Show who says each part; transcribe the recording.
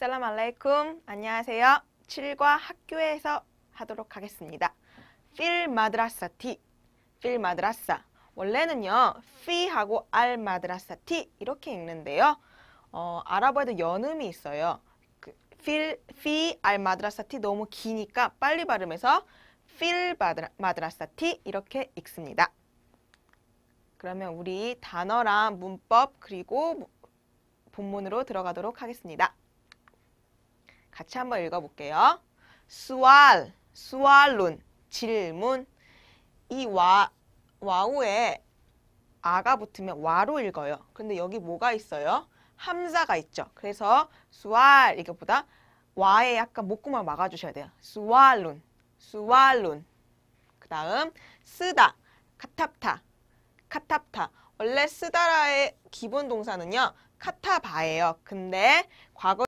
Speaker 1: 살람 알라이쿰. 안녕하세요. 칠과 학교에서 하도록 하겠습니다. 필 마드라사티. 필 마드라사. 원래는요. 피하고 알 마드라사티 이렇게 읽는데요. 어, 아랍어에도 연음이 있어요. 그 필, 피, 알 마드라사티 너무 기니까 빨리 발음해서 필 마드라, 마드라사티 이렇게 읽습니다. 그러면 우리 단어랑 문법 그리고 본문으로 들어가도록 하겠습니다. 같이 한번 읽어볼게요. 스왈, 스왈룬, 질문. 이 와, 와우에 아가 붙으면 와로 읽어요. 근데 여기 뭐가 있어요? 함자가 있죠. 그래서 스왈 이거보다 와에 약간 목구멍 막아주셔야 돼요. 스왈룬, 스왈룬. 그 다음 쓰다, 카탑타, 카탑타. 원래 쓰다라의 기본 동사는요. 카타바예요. 근데 과거